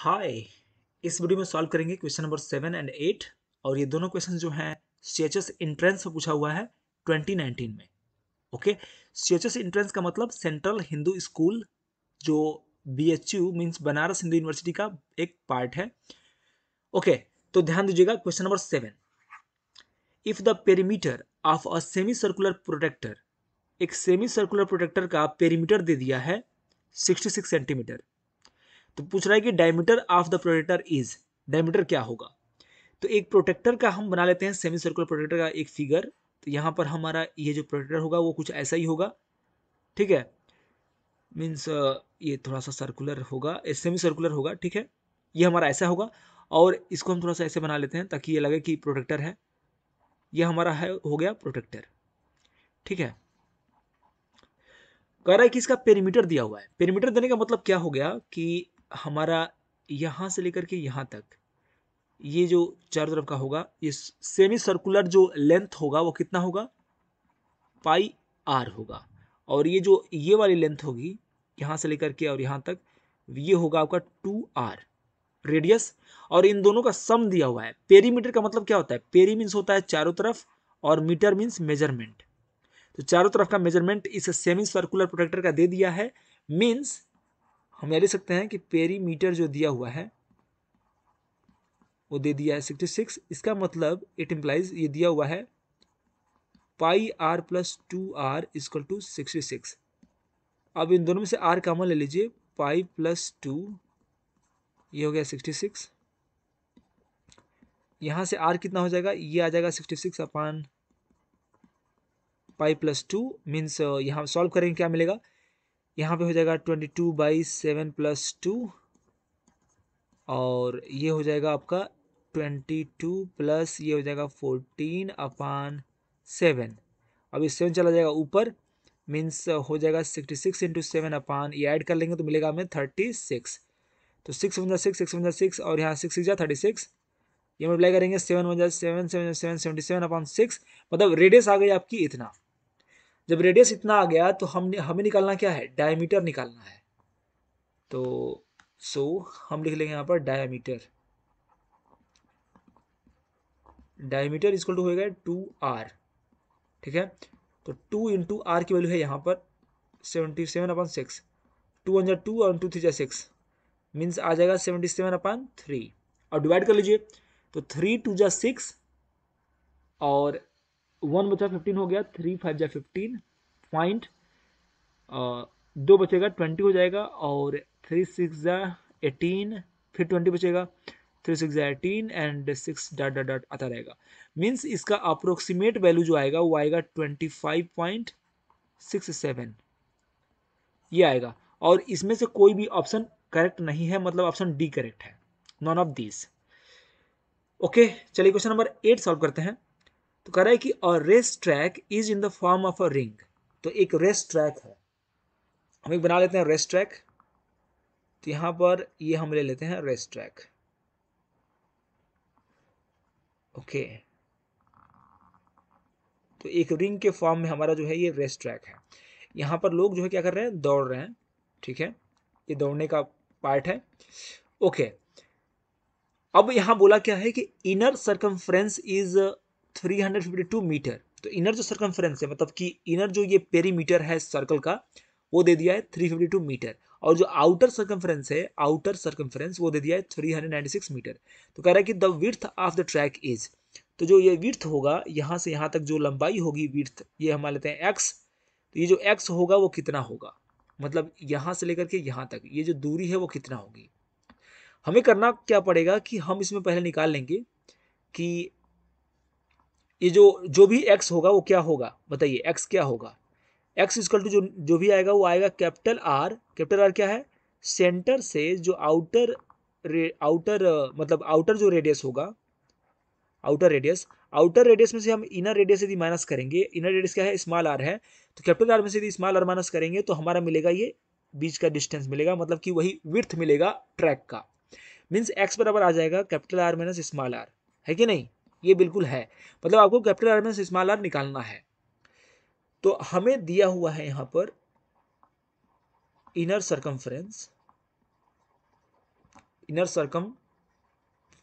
हाय इस वीडियो में सॉल्व करेंगे question number seven and eight और ये दोनों क्वेश्चन जो हैं सीएचएस एंट्रेंस में पूछा हुआ है 2019 में ओके सीएचएस एंट्रेंस का मतलब सेंट्रल हिंदू स्कूल जो B H U means Banaras Hindu University का एक पार्ट है ओके तो ध्यान दीजिएगा question number seven if the perimeter of a semi circular protractor एक सेमी सर्कुलर प्रोटेक्टर का पेरीमीटर दे दिया है 66 सेंटीमीटर तो पूछ रहा है कि diameter of the protractor is diameter क्या होगा तो एक प्रोटेक्टर का हम बना लेते हैं सेमी सर्कुलर प्रोटेक्टर का एक फिगर तो यहाँ पर हमारा ये जो प्रोटेक्टर होगा वो कुछ ऐसा ही होगा ठीक है मीन्स ये थोड़ा सा सर्कुलर होगा सेमी सर्कुलर होगा ठीक है ये हमारा ऐसा होगा और इसको हम थोड़ा सा ऐसे बना लेते हैं ताकि ये लगे कि प्रोटेक्टर है ये हमारा है हो गया प्रोटेक्टर ठीक है कह रहा है कि इसका पेरीमीटर दिया हुआ है पेरीमीटर देने का मतलब क्या हो गया कि हमारा यहाँ से लेकर के यहाँ तक ये जो चारों तरफ का होगा ये सेमी सर्कुलर जो लेंथ होगा वो कितना होगा पाई आर होगा और ये जो ये वाली लेंथ होगी यहाँ से लेकर के और यहाँ तक ये होगा आपका टू आर रेडियस और इन दोनों का सम दिया हुआ है पेरीमीटर का मतलब क्या होता है पेरी मीन्स होता है चारों तरफ और मीटर मीन्स मेजरमेंट तो चारों तरफ का मेजरमेंट इस सेमी सर्कुलर प्रोटेक्टर का दे दिया है मीन्स हम यह लिख सकते हैं कि पेरीमीटर जो दिया हुआ है वो दे दिया है सिक्सटी सिक्स इसका मतलब इट इम्प्लाइज ये दिया हुआ है pi r plus two r equal to sixty six अब इन दोनों में से आर कामन ले लीजिए पाई प्लस टू ये हो गया सिक्सटी सिक्स यहाँ से आर कितना हो जाएगा ये आ जाएगा sixty six upon pi plus two means यहाँ सॉल्व करेंगे क्या मिलेगा यहाँ पे हो जाएगा twenty two by seven plus two और ये हो जाएगा आपका ट्वेंटी टू प्लस ये हो जाएगा फोर्टीन अपान सेवन अब ये सेवन चला जाएगा ऊपर मीन्स हो जाएगा sixty six into seven upon ये ऐड कर लेंगे तो मिलेगा हमें थर्टी सिक्स तो सिक्स वन जा सिक्स सिक्स वन जा सिक्स और यहाँ सिक्स सिक्स जा थर्टी सिक्स ये मल्टीप्लाई करेंगे सेवन वन जा seven seven seven seventy seven upon six मतलब रेडियस आ गई आपकी इतना जब रेडियस इतना आ गया तो हमने हमें निकालना क्या है डायमीटर निकालना है तो सो हम लिख लेंगे यहाँ पर डायमीटर डायमीटर इसको टू होगा टू आर ठीक है तो टू इंटू आर की वैल्यू है यहाँ पर seventy seven upon six two one two और टू थ्री जै सिक्स मीन्स आ जाएगा सेवेंटी सेवन अपन थ्री और डिवाइड कर लीजिए तो थ्री टू जै सिक्स और वन बचा फिफ्टीन हो गया थ्री फाइव जा फिफ्टीन पॉइंट दो बचेगा ट्वेंटी हो जाएगा और थ्री सिक्स जै एटीन फिर ट्वेंटी बचेगा थ्री सिक्स जै eighteen and six dot dot dot आता रहेगा मीन्स इसका अप्रोक्सीमेट वैल्यू जो आएगा वो आएगा twenty five point six seven ये आएगा और इसमें से कोई भी ऑप्शन करेक्ट नहीं है मतलब ऑप्शन डी करेक्ट है नॉन ऑफ दिस ओके चलिए क्वेश्चन नंबर एट सॉल्व करते हैं तो कह रहा है कि a race track is in the form of a ring तो एक रेस ट्रैक है हम एक बना लेते हैं रेस ट्रैक तो यहां पर ये हम ले लेते हैं रेस ट्रैक ओके तो एक रिंग के फॉर्म में हमारा जो है ये रेस ट्रैक है यहां पर लोग जो है क्या कर रहे हैं दौड़ रहे हैं ठीक है ये दौड़ने का पार्ट है ओके अब यहां बोला क्या है कि इनर सर्कमफ्रेंस इज 352 मीटर तो इनर जो सर्कमफ्रेंस है मतलब कि इनर जो ये पेरीमीटर है सर्कल का वो दे दिया है 352 मीटर और जो आउटर सर्कमफ्रेंस है आउटर सर्कमफ्रेंस वो दे दिया है 396 मीटर तो कह रहा है कि the width of the track is तो जो ये विर्थ होगा यहाँ से यहाँ तक जो लंबाई होगी विर्थ ये हम लेते हैं एक्स तो ये जो एक्स होगा वो कितना होगा मतलब यहाँ से लेकर के यहाँ तक ये जो दूरी है वो कितना होगी हमें करना क्या पड़ेगा कि हम इसमें पहले निकाल लेंगे कि ये जो जो भी एक्स होगा वो क्या होगा बताइए एक्स क्या होगा एक्स इजकल टू जो जो भी आएगा वो आएगा कैपिटल आर कैपिटल आर क्या है सेंटर से जो आउटर आउटर मतलब आउटर जो रेडियस होगा आउटर रेडियस आउटर रेडियस में से हम इनर रेडियस यदि माइनस करेंगे इनर रेडियस क्या है स्मॉल आर है तो कैपिटल आर में से यदि स्मॉल आर माइनस करेंगे तो हमारा मिलेगा ये बीच का डिस्टेंस मिलेगा मतलब कि वही विर्थ मिलेगा ट्रैक का मीन्स एक्स बराबर आ जाएगा capital R minus small r है कि नहीं ये बिल्कुल है मतलब आपको capital R minus small r निकालना है तो हमें दिया हुआ है यहां पर inner circumference inner 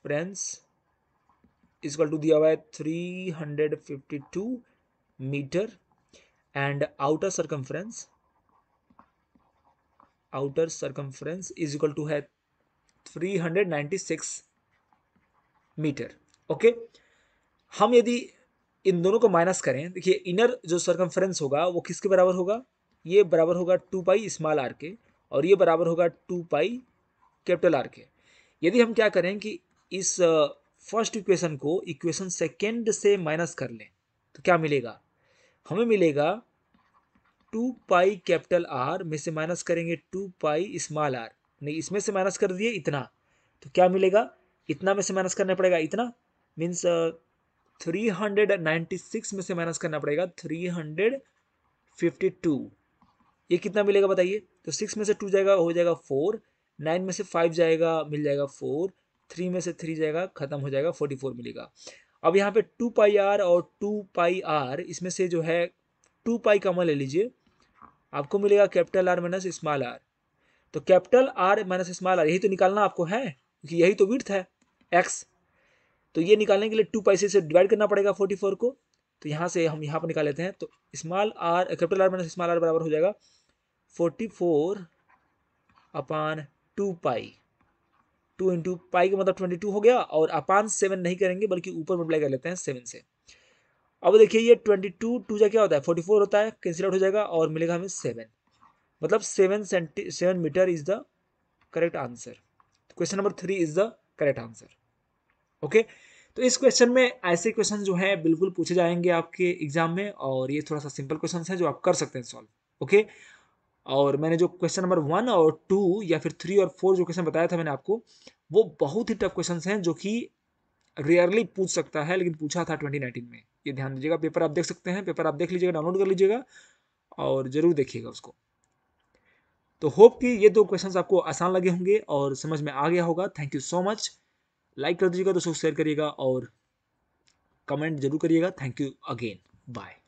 circumference equal to दिया हुआ है three hundred fifty two metre and outer circumference outer circumference is equal to है 396 मीटर ओके okay? हम यदि इन दोनों को माइनस करें देखिए इनर जो सर्कमफ्रेंस होगा वो किसके बराबर होगा ये बराबर होगा टू पाई स्मॉल आर के और ये बराबर होगा टू पाई कैपिटल आर के यदि हम क्या करें कि इस फर्स्ट इक्वेशन को इक्वेशन सेकेंड से माइनस कर लें तो क्या मिलेगा हमें मिलेगा टू पाई कैपिटल आर में से माइनस करेंगे टू पाई स्मॉल आर नहीं इसमें से माइनस कर दिए इतना तो क्या मिलेगा इतना में से माइनस करना पड़ेगा इतना मीन्स 396 में से माइनस करना पड़ेगा 352 ये कितना मिलेगा बताइए तो सिक्स में से टू जाएगा हो जाएगा फोर नाइन में से फाइव जाएगा मिल जाएगा फोर थ्री में से थ्री जाएगा खत्म हो जाएगा फोर्टी फोर मिलेगा अब यहाँ पे टू पाई आर और टू पाई आर इसमें से जो है टू पाई कॉमन ले लीजिए आपको मिलेगा capital R minus small r तो capital R minus small r यही तो निकालना आपको है क्योंकि यही तो विर्थ है एक्स तो ये निकालने के लिए टू पाई से डिवाइड करना पड़ेगा फोर्टी फोर को तो यहाँ से हम यहाँ पर निकाल लेते हैं तो small r capital R minus small r बराबर हो जाएगा forty four upon two pi two into pi का मतलब ट्वेंटी टू हो गया और अपान सेवन नहीं करेंगे बल्कि ऊपर मल्टीप्लाई कर लेते हैं सेवन से अब देखिए ये ट्वेंटी टू टू जा क्या होता है फोर्टी फोर होता है कैंसिल आउट हो जाएगा और मिलेगा हमें सेवन मतलब seven centi seven metre is the correct answer question number three is the correct answer okay तो इस क्वेश्चन में ऐसे क्वेश्चन जो है बिल्कुल पूछे जाएंगे आपके एग्जाम में और ये थोड़ा सा सिंपल क्वेश्चन है जो आप कर सकते हैं सॉल्व ओके और मैंने जो क्वेश्चन नंबर वन और टू या फिर थ्री और फोर जो क्वेश्चन बताया था मैंने आपको वो बहुत ही टफ क्वेश्चन हैं जो कि रेयरली पूछ सकता है लेकिन पूछा था 2019 में ये ध्यान दीजिएगा पेपर आप देख सकते हैं पेपर आप देख लीजिएगा डाउनलोड कर लीजिएगा और ज़रूर देखिएगा उसको तो होप कि ये दो क्वेश्चंस आपको आसान लगे होंगे और समझ में आ गया होगा thank you so much like कर दीजिएगा दोस्तों शेयर करिएगा और कमेंट जरूर करिएगा थैंक यू अगेन बाय